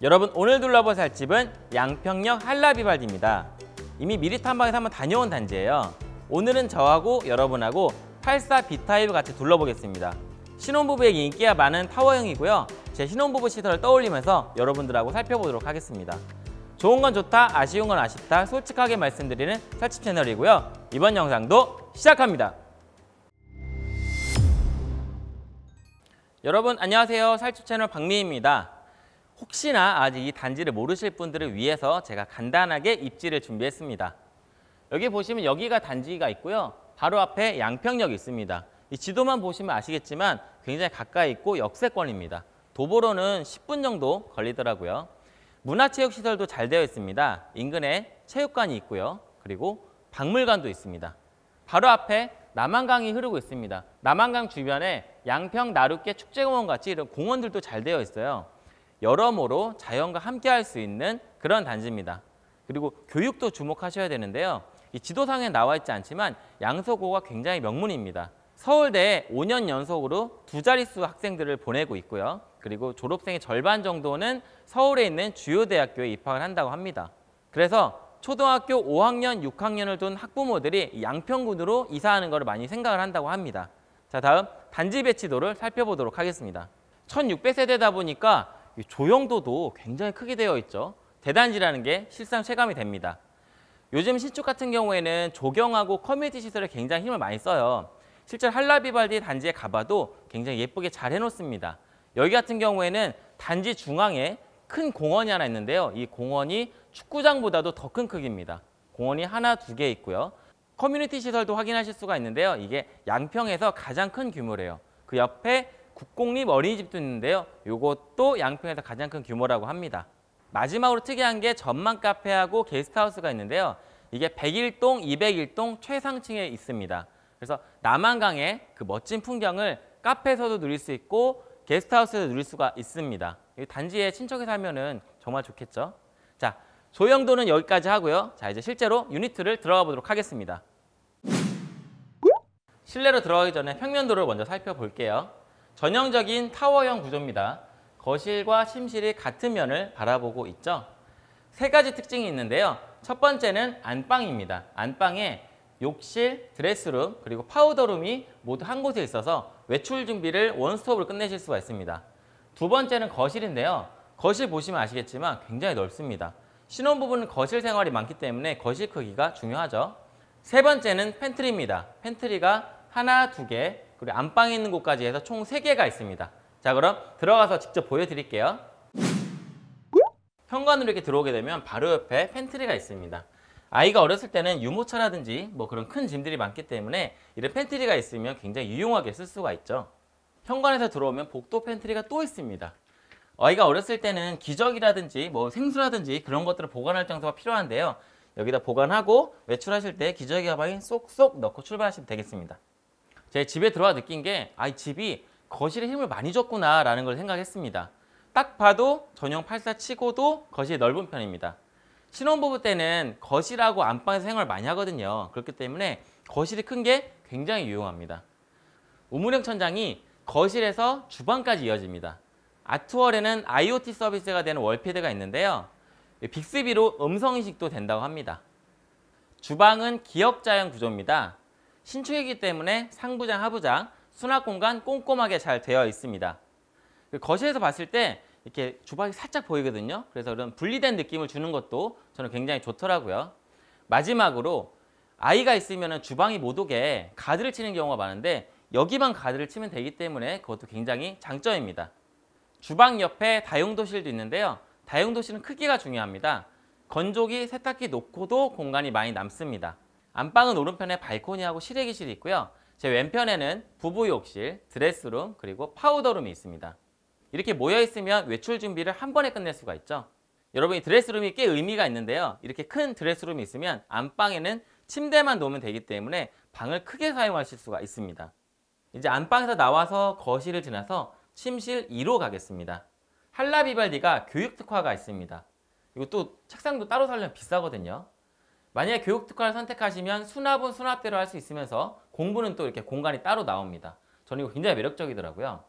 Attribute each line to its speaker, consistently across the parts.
Speaker 1: 여러분 오늘 둘러볼 살집은 양평역 한라비발디입니다. 이미 미리 탐방해서 한번 다녀온 단지예요. 오늘은 저하고 여러분하고 84 B타입 같이 둘러보겠습니다. 신혼부부의 인기가 많은 타워형이고요. 제 신혼부부 시설을 떠올리면서 여러분들하고 살펴보도록 하겠습니다. 좋은 건 좋다, 아쉬운 건 아쉽다 솔직하게 말씀드리는 살집 채널이고요. 이번 영상도 시작합니다. 여러분 안녕하세요. 살집 채널 박미입니다. 혹시나 아직 이 단지를 모르실 분들을 위해서 제가 간단하게 입지를 준비했습니다. 여기 보시면 여기가 단지가 있고요. 바로 앞에 양평역이 있습니다. 이 지도만 보시면 아시겠지만 굉장히 가까이 있고 역세권입니다. 도보로는 10분 정도 걸리더라고요. 문화체육시설도 잘 되어 있습니다. 인근에 체육관이 있고요. 그리고 박물관도 있습니다. 바로 앞에 남한강이 흐르고 있습니다. 남한강 주변에 양평 나룻께 축제공원 같이 이런 공원들도 잘 되어 있어요. 여러모로 자연과 함께 할 수 있는 그런 단지입니다. 그리고 교육도 주목하셔야 되는데요. 이 지도상에 나와 있지 않지만 양서고가 굉장히 명문입니다. 서울대에 5년 연속으로 두 자릿수 학생들을 보내고 있고요. 그리고 졸업생의 절반 정도는 서울에 있는 주요 대학교에 입학을 한다고 합니다. 그래서 초등학교 5학년, 6학년을 둔 학부모들이 양평군으로 이사하는 것을 많이 생각을 한다고 합니다. 자, 다음 단지 배치도를 살펴보도록 하겠습니다. 1600세대다 보니까 조형도도 굉장히 크게 되어 있죠. 대단지라는 게 실상 체감이 됩니다. 요즘 신축 같은 경우에는 조경하고 커뮤니티 시설에 굉장히 힘을 많이 써요. 실제 한라비발디 단지에 가봐도 굉장히 예쁘게 잘 해놓습니다. 여기 같은 경우에는 단지 중앙에 큰 공원이 하나 있는데요. 이 공원이 축구장보다도 더 큰 크기입니다. 공원이 하나, 두 개 있고요. 커뮤니티 시설도 확인하실 수가 있는데요. 이게 양평에서 가장 큰 규모래요. 그 옆에 국공립 어린이집도 있는데요. 이것도 양평에서 가장 큰 규모라고 합니다. 마지막으로 특이한 게 전망 카페하고 게스트하우스가 있는데요. 이게 101동, 201동 최상층에 있습니다. 그래서 남한강의 그 멋진 풍경을 카페에서도 누릴 수 있고 게스트하우스에서 누릴 수가 있습니다. 단지에 친척에 살면은 정말 좋겠죠. 자, 조형도는 여기까지 하고요. 자, 이제 실제로 유니트를 들어가 보도록 하겠습니다. 실내로 들어가기 전에 평면도를 먼저 살펴볼게요. 전형적인 타워형 구조입니다. 거실과 침실이 같은 면을 바라보고 있죠. 세 가지 특징이 있는데요. 첫 번째는 안방입니다. 안방에 욕실, 드레스룸, 그리고 파우더룸이 모두 한 곳에 있어서 외출 준비를 원스톱으로 끝내실 수가 있습니다. 두 번째는 거실인데요. 거실 보시면 아시겠지만 굉장히 넓습니다. 신혼부부는 거실 생활이 많기 때문에 거실 크기가 중요하죠. 세 번째는 팬트리입니다. 팬트리가 하나, 두 개, 그리고 안방에 있는 곳까지 해서 총 3개가 있습니다. 자 그럼 들어가서 직접 보여드릴게요. 현관으로 이렇게 들어오게 되면 바로 옆에 팬트리가 있습니다. 아이가 어렸을 때는 유모차라든지 뭐 그런 큰 짐들이 많기 때문에 이런 팬트리가 있으면 굉장히 유용하게 쓸 수가 있죠. 현관에서 들어오면 복도 팬트리가 또 있습니다. 아이가 어렸을 때는 기저귀라든지 뭐 생수라든지 그런 것들을 보관할 장소가 필요한데요. 여기다 보관하고 외출하실 때 기저귀 가방에 쏙쏙 넣고 출발하시면 되겠습니다. 제 집에 들어와 느낀 게 아, 이 집이 거실에 힘을 많이 줬구나라는 걸 생각했습니다. 딱 봐도 전용 84 치고도 거실이 넓은 편입니다. 신혼부부 때는 거실하고 안방에서 생활 많이 하거든요. 그렇기 때문에 거실이 큰 게 굉장히 유용합니다. 우물형 천장이 거실에서 주방까지 이어집니다. 아트월에는 IoT 서비스가 되는 월패드가 있는데요. 빅스비로 음성인식도 된다고 합니다. 주방은 기역자형 구조입니다. 신축이기 때문에 상부장, 하부장, 수납 공간 꼼꼼하게 잘 되어 있습니다. 그 거실에서 봤을 때 이렇게 주방이 살짝 보이거든요. 그래서 그런 분리된 느낌을 주는 것도 저는 굉장히 좋더라고요. 마지막으로 아이가 있으면 주방이 못 오게 가드를 치는 경우가 많은데 여기만 가드를 치면 되기 때문에 그것도 굉장히 장점입니다. 주방 옆에 다용도실도 있는데요. 다용도실은 크기가 중요합니다. 건조기, 세탁기 놓고도 공간이 많이 남습니다. 안방은 오른편에 발코니하고 실외기실이 있고요. 제 왼편에는 부부 욕실, 드레스룸, 그리고 파우더룸이 있습니다. 이렇게 모여있으면 외출 준비를 한 번에 끝낼 수가 있죠. 여러분이 드레스룸이 꽤 의미가 있는데요. 이렇게 큰 드레스룸이 있으면 안방에는 침대만 놓으면 되기 때문에 방을 크게 사용하실 수가 있습니다. 이제 안방에서 나와서 거실을 지나서 침실 2로 가겠습니다. 한라비발디가 교육특화가 있습니다. 이것도 책상도 따로 살려면 비싸거든요. 만약에 교육특강을 선택하시면 수납은 수납대로 할 수 있으면서 공부는 또 이렇게 공간이 따로 나옵니다. 저는 이거 굉장히 매력적이더라고요.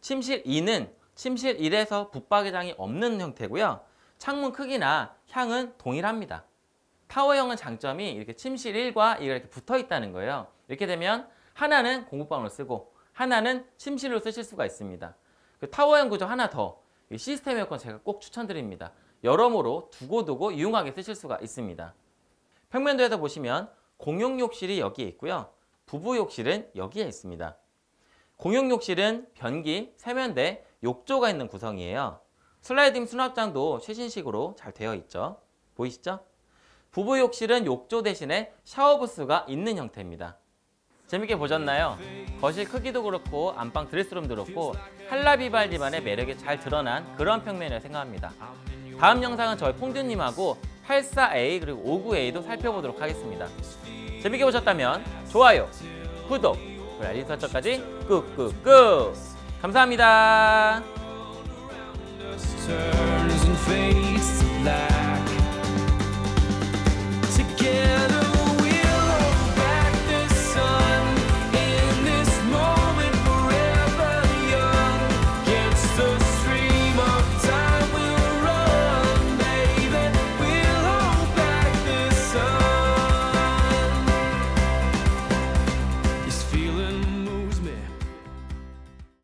Speaker 1: 침실 2는 침실 1에서 붙박이장이 없는 형태고요. 창문 크기나 향은 동일합니다. 타워형은 장점이 이렇게 침실 1과 2가 이렇게 붙어 있다는 거예요. 이렇게 되면 하나는 공부방으로 쓰고 하나는 침실로 쓰실 수가 있습니다. 그 타워형 구조 하나 더 시스템 에어컨 제가 꼭 추천드립니다. 여러모로 두고두고 유용하게 쓰실 수가 있습니다. 평면도에서 보시면 공용 욕실이 여기에 있고요. 부부 욕실은 여기에 있습니다. 공용 욕실은 변기, 세면대, 욕조가 있는 구성이에요. 슬라이딩 수납장도 최신식으로 잘 되어 있죠. 보이시죠? 부부 욕실은 욕조 대신에 샤워 부스가 있는 형태입니다. 재밌게 보셨나요? 거실 크기도 그렇고 안방 드레스룸도 그렇고 한라비발디만의 매력이 잘 드러난 그런 평면이라 생각합니다. 다음 영상은 저희 퐁듀님하고 84A 그리고 59A도 살펴보도록 하겠습니다. 재밌게 보셨다면 좋아요, 구독, 알림 설정까지 꾹꾹꾹! 감사합니다.